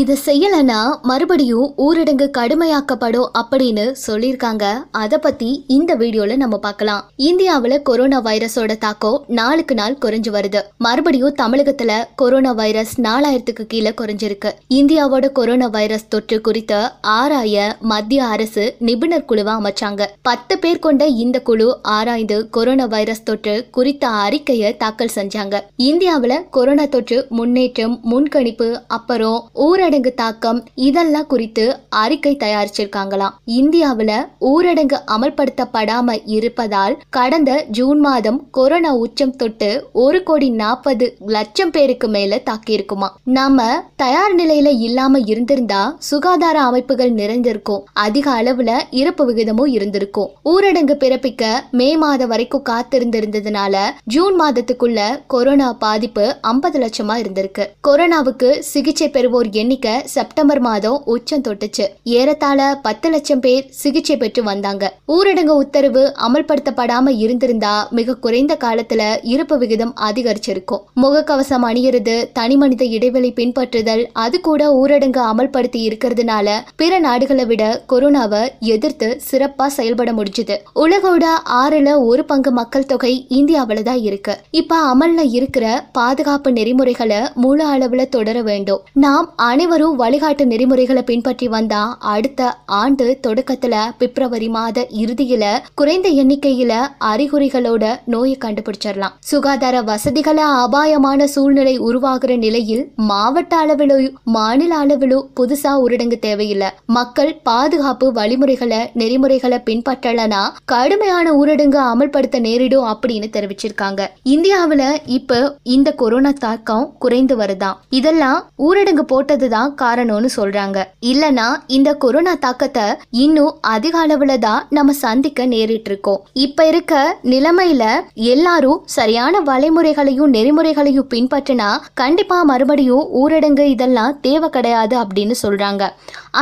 இதை செய்யலைன்னா மறுபடியும் ஊரடங்கு கடுமையாக்கப்படும் அப்படின்னு சொல்லியிருக்காங்க அதை பற்றி இந்த வீடியோவில் நம்ம பார்க்கலாம் இந்தியாவில் கொரோனா வைரஸோட தாக்கம் நாளுக்கு நாள் குறைஞ்சு வருது மறுபடியும் தமிழகத்தில் கொரோனா வைரஸ் நாலாயிரத்துக்கு கீழே குறைஞ்சிருக்கு இந்தியாவோட கொரோனா வைரஸ் தொற்று குறித்த ஆராய மத்திய அரசு நிபுணர் குழுவை அமைச்சாங்க பத்து பேர் கொண்ட இந்த குழு ஆராய்ந்து கொரோனா வைரஸ் தொற்று குறித்த அறிக்கையை தாக்கல் செஞ்சாங்க இந்தியாவில் கொரோனா தொற்று முன்னேற்றம் முன்கணிப்பு அப்புறம் ஊர ஊரடங்கு தாக்கம் இதெல்லாம் குறித்து அறிக்கை தயாரிச்சிருக்காங்களாம் இந்தியாவில் ஊரடங்கு அமல்படுத்தப்படாம இருப்பதால் கடந்த ஜூன் மாதம் கொரோனா உச்சம் தொட்டு ஒரு கோடி நாற்பது லட்சம் பேருக்கு மேல தாக்கியிருக்குமா நாம தயார் நிலையில இல்லாம இருந்திருந்தா சுகாதார அமைப்புகள் நிறைந்திருக்கும் அதிக அளவுல இறப்பு விகிதமும் இருந்திருக்கும் ஊரடங்கு பிறப்பிக்க மே மாதம் வரைக்கும் காத்திருந்திருந்ததுனால ஜூன் மாதத்துக்குள்ள கொரோனா பாதிப்பு ஐம்பது லட்சமா இருந்திருக்கு கொரோனாவுக்கு சிகிச்சை பெறுவோர் எண்ணிக்கை எண்ணிக்கை செப்டம்பர் மாதம் உச்சம் தொட்டுச்சு ஏறத்தாழ பத்து லட்சம் பேர் சிகிச்சை பெற்று வந்தாங்க ஊரடங்கு உத்தரவு அமல்படுத்தப்படாம இருந்திருந்தா மிக குறைந்த காலத்துல இருப்பு விகிதம் அதிகரிச்சிருக்கும் முகக்கவசம் அணியிறது தனி மனித இடைவெளி பின்பற்றுதல் அது கூட ஊரடங்கு அமல்படுத்தி இருக்கிறதுனால பிற நாடுகளை விட கொரோனாவை எதிர்த்து சிறப்பா செயல்பட முடிஞ்சது உலகோட ஆறுல ஒரு பங்கு மக்கள் தொகை இந்தியாவில தான் இருக்கு இப்ப அமல்ல இருக்கிற பாதுகாப்பு நெறிமுறைகளை முழு அளவுல தொடர வேண்டும் நாம் அனை அனைவரும் வழிகாட்டு நெறிமுறைகளை பின்பற்றி வந்தா அடுத்த ஆண்டு தொடக்கத்துல பிப்ரவரி மாத இறுதியில குறைந்த எண்ணிக்கையில அறிகுறிகளோட நோயை கண்டுபிடிச்சிடலாம் சுகாதார வசதிகளை அபாயமான சூழ்நிலை உருவாகிற நிலையில் மாவட்ட அளவிலோ மாநில அளவிலோ புதுசா ஊரடங்கு தேவையில்லை மக்கள் பாதுகாப்பு வழிமுறைகளை நெறிமுறைகளை பின்பற்றலனா கடுமையான ஊரடங்கு அமல்படுத்த நேரிடும் அப்படின்னு தெரிவிச்சிருக்காங்க இந்தியாவில இப்ப இந்த கொரோனா தாக்கம் குறைந்து வருதான் இதெல்லாம் ஊரடங்கு போட்டது தான் காரணம்னு சொல்றாங்க இல்லனா இந்த கொரோனா தாக்கத்தை இன்னும் அதிக அளவுல தான் நம்ம சந்திக்க நேரிட்டு இருக்கோம் இப்ப இருக்க நிலைமையில எல்லாரும் சரியான வலைமுறைகளையும் நெறிமுறைகளையும் பின்பற்றினா கண்டிப்பா மறுபடியும் ஊரடங்கு இதெல்லாம் தேவை கிடையாது அப்படின்னு சொல்றாங்க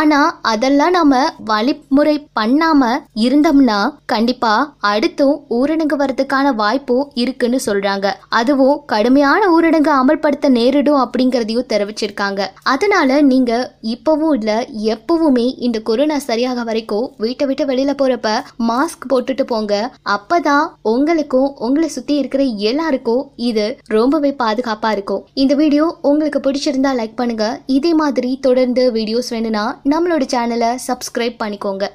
ஆனா அதெல்லாம் நாம வழிமுறை பண்ணாம இருந்தோம்னா கண்டிப்பா அடுத்தும் ஊரடங்கு வர்றதுக்கான வாய்ப்பும் இருக்குன்னு சொல்றாங்க அதுவும் கடுமையான ஊரடங்கு அமல்படுத்த நேரிடும் அப்படிங்கறதையும் தெரிவிச்சிருக்காங்க அதனால அதனால் நீங்கள் இப்போவும் இல்லை எப்போவுமே இந்த கொரோனா சரியாக வரைக்கும் வீட்டை விட்டு வெளியில் போகிறப்ப மாஸ்க் போட்டுட்டு போங்க அப்போ தான் உங்களுக்கும் உங்களை சுற்றி இருக்கிற எல்லாருக்கும் இது ரொம்பவே பாதுகாப்பாக இருக்கும் இந்த வீடியோ உங்களுக்கு பிடிச்சிருந்தா லைக் பண்ணுங்கள் இதே மாதிரி தொடர்ந்து வீடியோஸ் வேணும்னா நம்மளோட சேனலை சப்ஸ்கிரைப் பண்ணிக்கோங்க